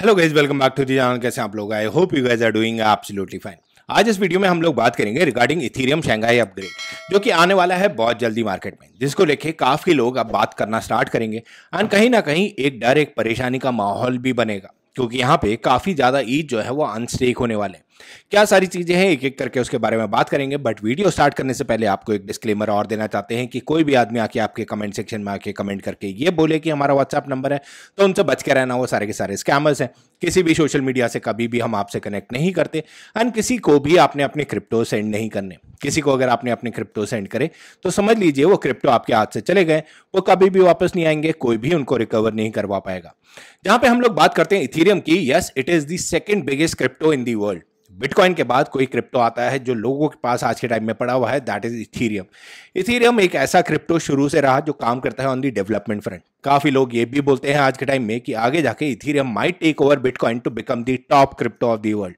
Hello guys welcome back to the channel कैसे आप लोग आए hope you guys are doing absolutely fine आज इस वीडियो में हम लोग बात करेंगे रिगार्डिंग इथेरियम शंघाई अपग्रेड जो कि आने वाला है बहुत जल्दी मार्केट में जिसको लेके काफ़ी लोग अब बात करना स्टार्ट करेंगे एंड कहीं ना कहीं एक डर एक परेशानी का माहौल भी बनेगा क्योंकि यहाँ पे काफ़ी ज़्यादा ईद जो है वो अनस्टेक होने वाले हैं क्या सारी चीजें हैं एक एक करके उसके बारे में बात करेंगे बट वीडियो स्टार्ट करने से पहले आपको एक डिस्क्लेमर और देना चाहते हैं कि कोई भी आदमी आके आपके कमेंट सेक्शन में आके कमेंट करके ये बोले कि हमारा व्हाट्सएप नंबर है तो उनसे बच के रहना वो सारे के सारे स्कैमर्स हैं किसी भी सोशल मीडिया से कभी भी हम आपसे कनेक्ट नहीं करते एंड किसी को भी आपने अपने क्रिप्टो सेंड नहीं करने किसी को अगर आपने अपने क्रिप्टो सेंड करे तो समझ लीजिए वो क्रिप्टो आपके हाथ से चले गए वो कभी भी वापस नहीं आएंगे कोई भी उनको रिकवर नहीं करवा पाएगा जहां पे हम लोग बात करते हैं इथीरियम की yes it is the second biggest crypto in the world Bitcoin के बाद कोई क्रिप्टो आता है जो लोगों के पास आज के टाइम में पड़ा हुआ है दैट इज इथीरियम इथीरियम एक ऐसा क्रिप्टो शुरू से रहा जो काम करता है ऑन दी डेवलपमेंट फ्रंट काफी लोग ये भी बोलते हैं आज के टाइम में कि आगे जाके Ethereum might take over Bitcoin to become the top crypto of the world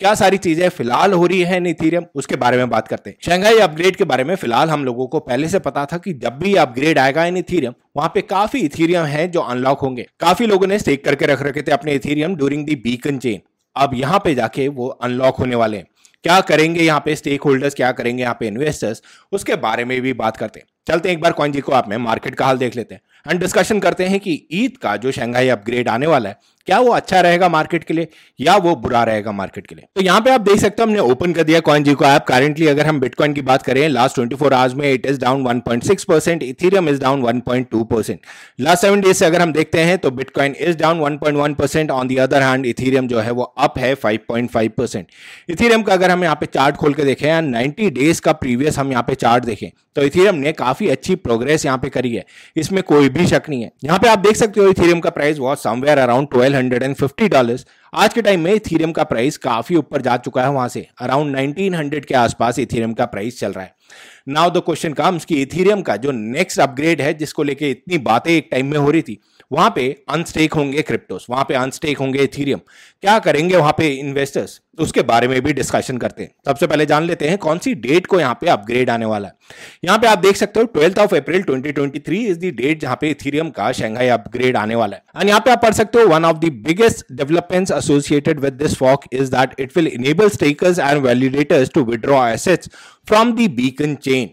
क्या सारी चीजें फिलहाल हो रही है इथीरियम उसके बारे में बात करते हैं शंघाई अपग्रेड के बारे में फिलहाल हम लोगों को पहले से पता था कि जब भी अपग्रेड आएगा इन इथीरियम वहां पे काफी इथीरियम है जो अनलॉक होंगे काफी लोगों ने स्टेक करके रख रखे थे अपने Ethereum during the beacon chain अब यहाँ पे जाके वो अनलॉक होने वाले हैं क्या करेंगे यहाँ पे स्टेक होल्डर्स क्या करेंगे यहाँ पे इन्वेस्टर्स उसके बारे में भी बात करते हैं चलते हैं एक बार कॉइन जी को आप में मार्केट का हाल देख लेते हैं एंड डिस्कशन करते हैं कि ईद का जो शंघाई अपग्रेड आने वाला है क्या वो अच्छा रहेगा मार्केट के लिए या वो बुरा रहेगा मार्केट के लिए तो यहाँ पे आप देख सकते हो हमने ओपन कर दिया कॉइन जी को ऐप करेंटली अगर हम बिटकॉइन की बात करें लास्ट 24 फोर आवर्स में it is down 1.6 percent Ethereum is down 1.2 percent last seven days से अगर हम देखते हैं तो Bitcoin is down one percent on the other hand Ethereum जो है वो अप है फाइव परसेंट इथीरियम का अगर हम यहाँ पे चार्ट खोल के देखें या नाइन्टी डेज का प्रीवियस हम यहाँ पे चार्ट देखें तो इथीरियम ने काफी अच्छी प्रोग्रेस यहाँ पे करी है इसमें कोई भी शक नहीं है यहाँ पे आप देख सकते हो इथीरियम का price was somewhere around twelve $1250 आज के टाइम में इथेरियम का प्राइस काफी ऊपर जा चुका है वहां से अराउंड 1900 के आसपास इथेरियम का प्राइस चल रहा है नाउ द क्वेश्चन कम्स कि इथेरियम का जो नेक्स्ट अपग्रेड है जिसको लेके इतनी बातें एक टाइम में हो रही थी वहां पे अनस्टेक होंगे क्रिप्टोस वहां पे अनस्टेक होंगे इथीरियम क्या करेंगे वहां पे इन्वेस्टर्स उसके बारे में भी डिस्कशन करते हैं सबसे पहले जान लेते हैं कौन सी डेट को यहाँ पे अपग्रेड आने वाला है यहाँ पे आप देख सकते हो twelfth of April 2023 is the date जहां पे इथीरियम का शंघाई अपग्रेड आने वाला है एंड यहाँ पे आप पढ़ सकते हो one of the biggest developments associated with this fork is that it will enable stakers and validators to withdraw assets from the beacon chain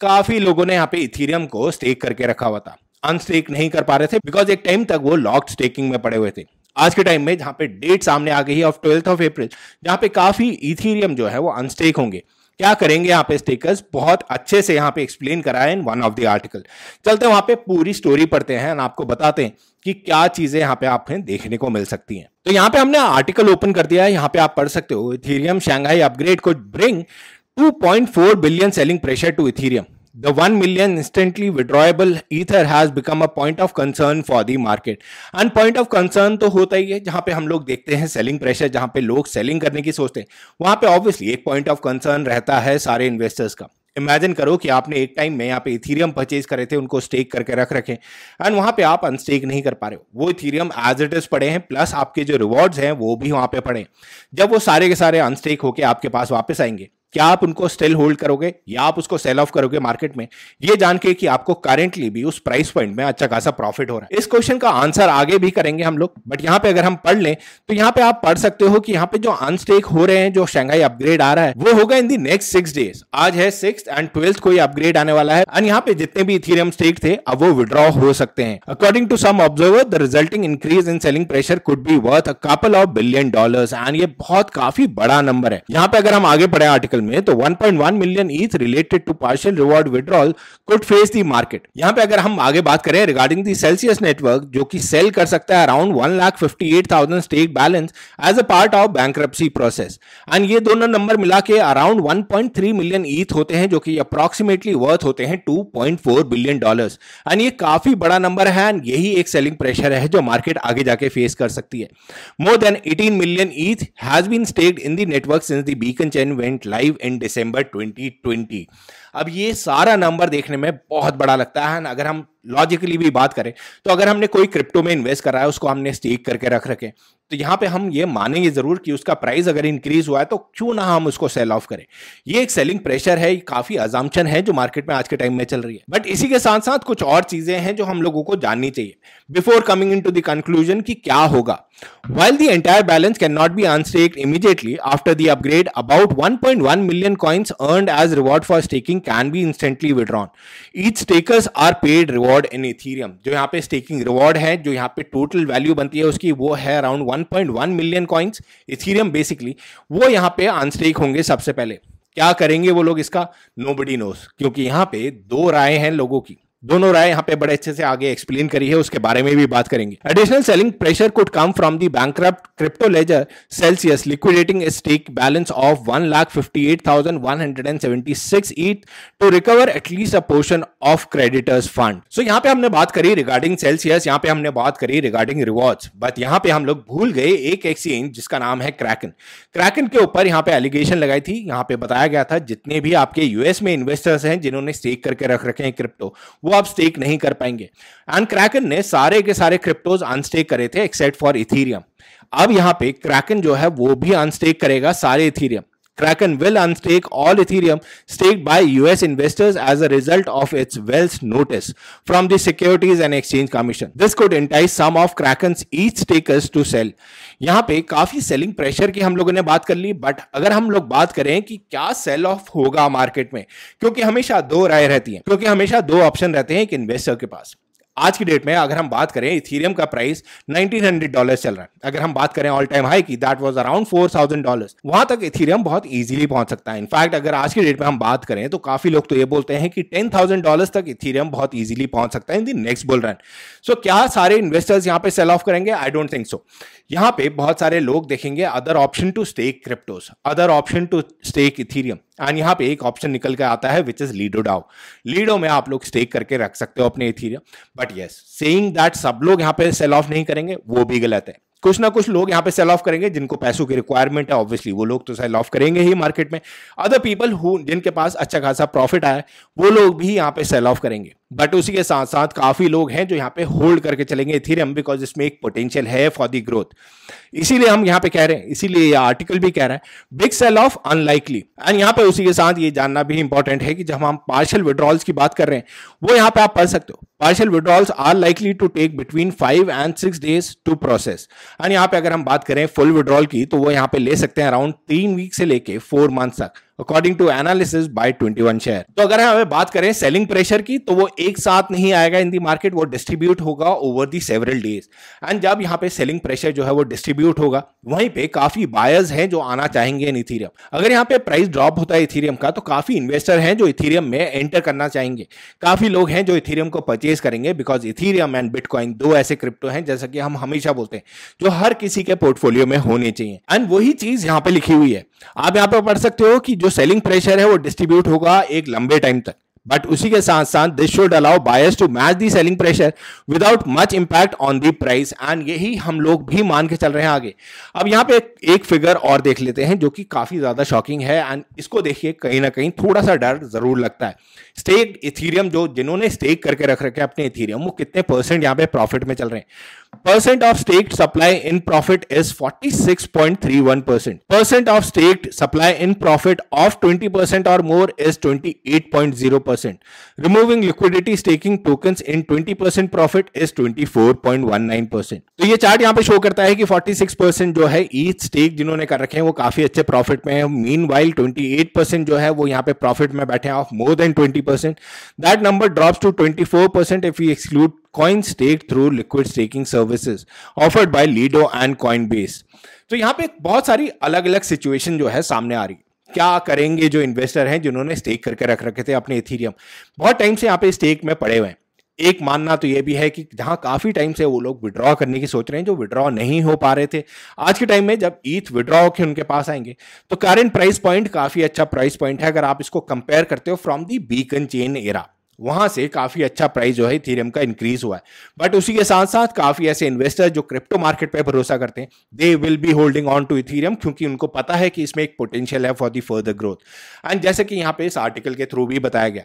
काफी लोगों ने यहाँ पे इथीरियम को स्टेक करके रखा हुआ था अनस्टेक नहीं कर पा रहे थे बिकॉज एक टाइम तक वो लॉक्ड स्टेकिंग में पड़े हुए थे आज के टाइम में जहाँ पे डेट सामने आ गई है ऑफ ट्वेल्थ ऑफ अप्रैल जहां पे काफ़ी इथीरियम जो है वो अनस्टेक होंगे क्या करेंगे यहाँ पे स्टेकर्स बहुत अच्छे से यहाँ पे एक्सप्लेन करा है in one of the article चलते हैं पे पूरी स्टोरी पढ़ते हैं और आपको बताते हैं कि क्या चीज़ें यहाँ पे आप देखने को मिल सकती हैं तो यहाँ पे हमने आर्टिकल ओपन कर दिया है यहाँ पे आप पढ़ सकते हो इथीरियम शंघाई अपग्रेड को bring 2.4 billion selling pressure to Ethereum The 1 million instantly withdrawable ether has become a point of concern for the market. And point of concern तो होता ही है jahan pe हम लोग देखते हैं सेलिंग प्रेशर jahan पे लोग सेलिंग करने की सोचते हैं wahan पे ऑब्वियसली एक पॉइंट ऑफ कंसर्न रहता है सारे इन्वेस्टर्स का इमेजिन करो कि आपने एक टाइम में यहाँ पे इथीरियम परचेज करे थे उनको स्टेक करके रख रखे एंड वहाँ पे आप अनस्टेक नहीं कर पा रहे हो वो इथीरियम एज इट इज पड़े हैं प्लस आपके जो रिवॉर्ड्स हैं वो भी वहाँ पे पड़े जब वो सारे के सारे अनस्टेक होके आपके पास वापस आएंगे क्या आप उनको स्टिल होल्ड करोगे या आप उसको सेल ऑफ करोगे मार्केट में ये जान के कि आपको करेंटली भी उस प्राइस पॉइंट में अच्छा खासा प्रॉफिट हो रहा है इस क्वेश्चन का आंसर आगे भी करेंगे हम लोग बट यहाँ पे अगर हम पढ़ लें तो यहाँ पे आप पढ़ सकते हो कि यहाँ पे जो अनस्टेक हो रहे हैं जो शंघाई अपग्रेड आ रहा है वो होगा in the next six days आज है सिक्स एंड ट्वेल्थ को अपग्रेड आने वाला है एंड यहाँ पे जितने भी इथीरियम स्टेक थे अब वो विड्रॉ हो सकते हैं according to some observer the resulting increase in selling pressure could be worth a couple of billion dollar and ये बहुत काफी बड़ा नंबर है यहाँ पे अगर हम आगे पढ़े आर्टिकल आर्टिकल में तो 1.1 million ETH related to partial reward withdrawal could face the market यहाँ पे अगर हम आगे बात करें रिगार्डिंग दी सेल्सियस नेटवर्क जो कि सेल कर सकता है around one lakh fifty eight thousand stake balance as a part of bank process and ये दोनों नंबर मिला के around one point three million ETH होते हैं जो कि अप्रोक्सीमेटली वर्थ होते हैं two point four billion dollar and ये काफी बड़ा नंबर है एंड यही एक सेलिंग प्रेशर है जो मार्केट आगे जाके फेस कर सकती है more than eighteen million ETH has been staked in the network since the beacon chain went live live in December 2020. अब ये सारा नंबर देखने में बहुत बड़ा लगता है अगर हम लॉजिकली भी बात करें तो अगर हमने कोई क्रिप्टो में इन्वेस्ट करा है उसको हमने स्टेक करके रख रखे तो यहां पे हम ये मानेंगे जरूर कि उसका प्राइस अगर इंक्रीज हुआ है तो क्यों ना हम उसको सेल ऑफ करें ये एक सेलिंग प्रेशर है काफी अजामचन है जो मार्केट में आज के टाइम में चल रही है बट इसी के साथ साथ कुछ और चीजें हैं जो हम लोगों को जाननी चाहिए before coming into conclusion की क्या होगा well the entire balance can not be answer immediately after the upgrade about one point one million coins earn as reward for staking staking can be instantly withdrawn each stakers are paid reward in Ethereum जो यहाँ पे staking reward है जो यहाँ पे total value बनती है उसकी वो है around 1.1 million coins Ethereum basically वो यहाँ पे अनस्टेक होंगे सबसे पहले क्या करेंगे वो लोग इसका नो बडी नोस क्योंकि यहाँ पे दो राय हैं लोगों की दोनों राय यहाँ पे बड़े अच्छे से आगे एक्सप्लेन करी है उसके बारे में भी बात करेंगे additional selling pressure could come from the bank crypto lender Celsius liquidating stake balance of one lakh fifty eight thousand one hundred and seventy six ETH to recover at least a portion of creditors fund so यहाँ पे हमने बात करी regarding Celsius यहाँ पे हमने बात करी रिगार्डिंग रिवॉर्ड्स बट यहाँ पे हम लोग भूल गए एक एक्सचेंज जिसका नाम है क्रैकन क्रैकन के ऊपर यहाँ पे एलिगेशन लगाई थी यहाँ पे बताया गया था जितने भी आपके यूएस में इन्वेस्टर्स हैं जिन्होंने स्टेक करके रख रखे हैं क्रिप्टो वो आप स्टेक नहीं कर पाएंगे एंड क्रैकन ने सारे के सारे क्रिप्टोज अनस्टेक करे थे एक्सेप्ट फॉर इथीरियम अब यहां पे क्रैकन जो है वो भी अनस्टेक करेगा सारे Ethereum Kraken will unstake all Ethereum staked by US investors as a result of its Wells notice from the Securities and Exchange Commission. This could entice some of Kraken's ETH stakers to sell. यहाँ पे काफी selling pressure की हम लोगों ने बात कर ली but अगर हम लोग बात करें कि क्या सेल ऑफ होगा मार्केट में क्योंकि हमेशा दो राय रहती है क्योंकि हमेशा दो ऑप्शन रहते हैं एक इन्वेस्टर के पास आज की डेट में अगर हम बात करें इथीरियम का प्राइस 1900 डॉलर चल रहा है अगर हम बात करें ऑल टाइम हाई की दैट वाज अराउंड 4000 डॉलर वहां तक इथीरियम बहुत इजीली पहुंच सकता है इनफैक्ट अगर आज की डेट में हम बात करें तो काफी लोग तो ये बोलते हैं कि 10000 डॉलर तक इथीरियम बहुत इजिली पहुंच सकता है in the next bull run so क्या सारे इन्वेस्टर्स यहाँ पे सेल ऑफ करेंगे आई डोंट थिंक सो यहाँ पे बहुत सारे लोग देखेंगे other option to stake cryptos other option to stake Ethereum and यहाँ पे एक ऑप्शन निकल के आता है which is Lido DAO Lido में आप लोग स्टेक करके रख सकते हो अपने Ethereum but yes saying that सब लोग यहाँ पे सेल ऑफ नहीं करेंगे वो भी गलत है कुछ ना कुछ लोग यहाँ पे सेल ऑफ करेंगे जिनको पैसों की रिक्वायरमेंट है ऑब्वियसली वो लोग तो सेल ऑफ करेंगे ही मार्केट में अदर पीपल हु जिनके पास अच्छा खासा प्रॉफिट आया वो लोग भी यहाँ पे सेल ऑफ करेंगे बट उसी के साथ साथ काफी लोग हैं जो यहाँ पे होल्ड करके चलेंगे इथेरियम बिकॉज इसमें एक पोटेंशियल है फॉर दी ग्रोथ इसीलिए हम यहाँ पे कह रहे हैं इसीलिए ये आर्टिकल भी कह रहा है big sell off unlikely and यहाँ पे उसी के साथ ये जानना भी इंपॉर्टेंट है कि जब हम पार्शियल विड्रॉल्स की बात कर रहे हैं वो यहाँ पे आप पढ़ सकते हो partial withdrawals are likely to take between five and six days to process and यहाँ पे अगर हम बात करें फुल विड्रॉल की तो वो यहाँ पे ले सकते हैं अराउंड तीन वीक से लेके फोर मंथ तक according to analysis by one share तो अगर हमें बात करें सेलिंग प्रेशर की तो वो एक साथ नहीं आएगा इन दी मार्केट वो डिस्ट्रीब्यूट होगा over the several days and जब यहाँ पे सेलिंग प्रेशर जो है वो डिस्ट्रीब्यूट होगा वहीं पे काफी बायर्स हैं जो आना चाहेंगे इन इथीरियम अगर यहाँ पे प्राइस ड्रॉप होता है इथीरियम का तो काफी इन्वेस्टर हैं जो इथीरियम में एंटर करना चाहेंगे काफी लोग हैं जो इथीरियम को परचेज करेंगे बिकॉज इथीरियम एंड बिटकॉइन दो ऐसे क्रिप्टो हैं जैसा कि हम हमेशा बोलते हैं जो हर किसी के पोर्टफोलियो में होने चाहिए एंड वही चीज यहाँ पे लिखी हुई है आप यहाँ पे पढ़ सकते हो कि जो जो सेलिंग प्रेशर है वो डिस्ट्रीब्यूट होगा एक लंबे टाइम तक बट उसी के साथ साथ this should allow buyers to match the selling pressure without much impact on the price and यही हम लोग भी मान के चल रहे हैं आगे अब यहाँ पे एक, फिगर और देख लेते हैं जो कि काफी ज्यादा शॉकिंग है एंड इसको देखिए कहीं ना कहीं थोड़ा सा डर जरूर लगता है स्टेक इथीरियम जो जिन्होंने स्टेक करके रख रखे अपने इथीरियम वो कितने परसेंट यहाँ पे प्रॉफिट में चल रहे हैं percent of stake supply in profit is 46.31 percent percent of stake supply in profit of 20 percent और more is 28.0 percent percent. Removing liquidity staking tokens in 20 percent profit is 24.19 percent तो ये chart यहाँ पे show करता है कि 46 percent जो है ईच स्टेक जिन्होंने कर रखे हैं वो काफी अच्छे प्रॉफिट में है मीन वाइल ट्वेंटी परसेंट जो है वो यहाँ पे प्रॉफिट में बैठे हैं of more than 20 percent that number drops to 24 percent if you exclude coin staked through liquid staking services offered by Lido and Coinbase. तो यहाँ पे बहुत सारी अलग अलग सिचुएशन जो है सामने आ रही है क्या करेंगे जो इन्वेस्टर हैं जिन्होंने स्टेक करके रख रखे थे अपने इथीरियम बहुत टाइम से यहाँ पे स्टेक में पड़े हुए हैं एक मानना तो ये भी है कि जहां काफी टाइम से वो लोग विड्रॉ करने की सोच रहे हैं जो विड्रॉ नहीं हो पा रहे थे आज के टाइम में जब ईथ विड्रॉ होकर उनके पास आएंगे तो कारण प्राइस पॉइंट काफी अच्छा प्राइस पॉइंट है अगर आप इसको कंपेयर करते हो from the beacon chain era वहां से काफी अच्छा प्राइस जो है थीरियम का इंक्रीज हुआ है बट उसी के साथ साथ काफी ऐसे इन्वेस्टर जो क्रिप्टो मार्केट पर भरोसा करते हैं they will be holding on to Ethereum क्योंकि उनको पता है कि इसमें एक पोटेंशियल है for the further growth and जैसे कि यहाँ पे इस आर्टिकल के थ्रू भी बताया गया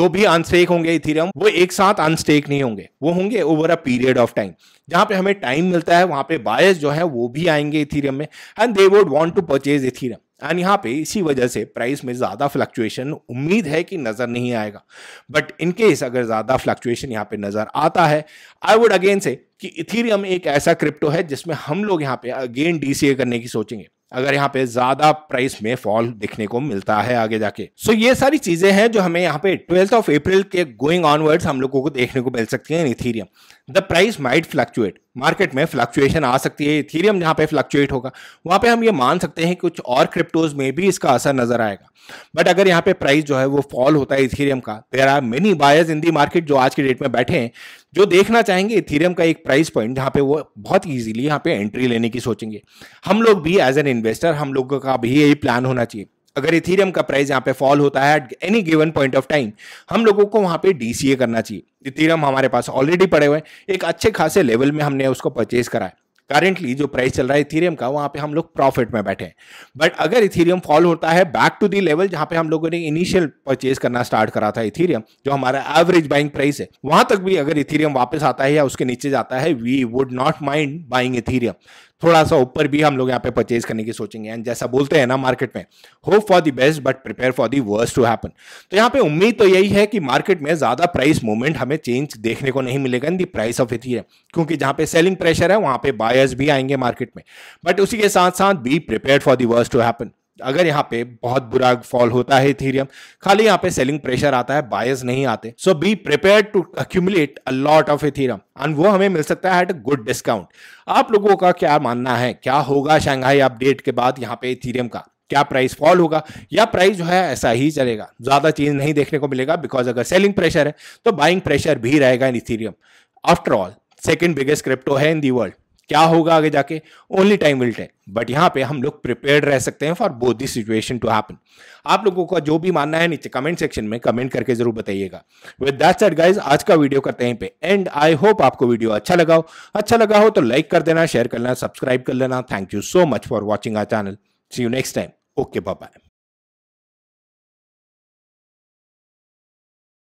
जो भी अनस्टेक होंगे इथीरियम वो एक साथ अनस्टेक नहीं होंगे वो होंगे over a period of time जहां पे हमें टाइम मिलता है वहां पे बायस जो है वो भी आएंगे इथीरियम में and they would want to purchase Ethereum and यहाँ पे इसी वजह से प्राइस में ज़्यादा फ्लक्चुएशन उम्मीद है कि नज़र नहीं आएगा बट इनकेस अगर ज़्यादा फ्लक्चुएशन यहाँ पे नज़र आता है आई वुड अगेन से कि इथीरियम एक ऐसा क्रिप्टो है जिसमें हम लोग यहाँ पे अगेन डी करने की सोचेंगे अगर यहाँ पे ज्यादा प्राइस में फॉल दिखने को मिलता है आगे जाके सो so ये सारी चीजें हैं जो हमें यहाँ पे ट्वेल्थ ऑफ अप्रैल के गोइंग ऑनवर्ड्स हम लोगों को देखने को मिल सकती है Ethereum the price might fluctuate market में फ्लक्चुएशन आ सकती है इथीरियम जहाँ पे फ्लक्चुएट होगा वहाँ पे हम ये मान सकते हैं कुछ और क्रिप्टोज में भी इसका असर नजर आएगा बट अगर यहाँ पे प्राइस जो है वो फॉल होता है इथीरियम का there are many buyers in the market जो आज के डेट में बैठे हैं जो देखना चाहेंगे इथीरियम का एक प्राइस पॉइंट जहाँ पे वो बहुत ईजिली यहाँ पे एंट्री लेने की सोचेंगे हम लोग भी एज एन इन्वेस्टर हम लोगों का भी यही प्लान होना चाहिए अगर इथीरियम का प्राइस यहाँ पे फॉल होता है at any given point of time हम लोगों को वहाँ पे डीसीए करना चाहिए इथीरियम हमारे पास ऑलरेडी पड़े हुए हैं एक अच्छे खासे लेवल में हमने उसको परचेज करा है करेंटली जो प्राइस चल रहा है इथीरियम का वहाँ पे हम लोग प्रॉफिट में बैठे हैं बट अगर इथीरियम फॉल होता है बैक टू दी लेवल जहाँ पे हम लोगों ने इनिशियल परचेज करना स्टार्ट करा था इथीरियम जो हमारा एवरेज बाइंग प्राइस है वहाँ तक भी अगर इथीरियम वापस आता है या उसके नीचे जाता है we would not mind buying Ethereum थोड़ा सा ऊपर भी हम लोग यहाँ पे परचेज करने की सोचेंगे एंड जैसा बोलते हैं ना मार्केट में hope for the best but prepare for the worst to happen तो यहाँ पे उम्मीद तो यही है कि मार्केट में ज़्यादा प्राइस मूवमेंट हमें चेंज देखने को नहीं मिलेगा इन दी प्राइस ऑफ इथियम क्योंकि जहाँ पे सेलिंग प्रेशर है वहाँ पे बायर्स भी आएंगे मार्केट में बट उसी के साथ साथ be prepare for the worst to happen अगर यहाँ पे बहुत बुरा फॉल होता है इथेरियम खाली यहाँ पे सेलिंग प्रेशर आता है बायस नहीं आते so be prepare to accumulate a lot of Ethereum and वो हमें मिल सकता है एट गुड डिस्काउंट आप लोगों का क्या मानना है क्या होगा शंघाई अपडेट के बाद यहाँ पे इथेरियम का क्या प्राइस फॉल होगा या प्राइस जो है ऐसा ही चलेगा ज्यादा चेंज नहीं देखने को मिलेगा बिकॉज अगर सेलिंग प्रेशर है तो बाइंग प्रेशर भी रहेगा in Ethereum after all second biggest crypto है इन दी वर्ल्ड क्या होगा आगे जाके only time will tell but यहाँ पे हम लोग प्रिपेयर रह सकते हैं for both this situation to happen आप लोगों का जो भी मानना है नीचे कमेंट सेक्शन में कमेंट करके जरूर बताइएगा विद दैट सेट गाइज आज का वीडियो करते हैं पे एंड आई होप आपको वीडियो अच्छा लगा हो अच्छा लगा हो तो लाइक कर देना शेयर कर लेना सब्सक्राइब कर लेना thank you so much for watching our channel see you next time okay bye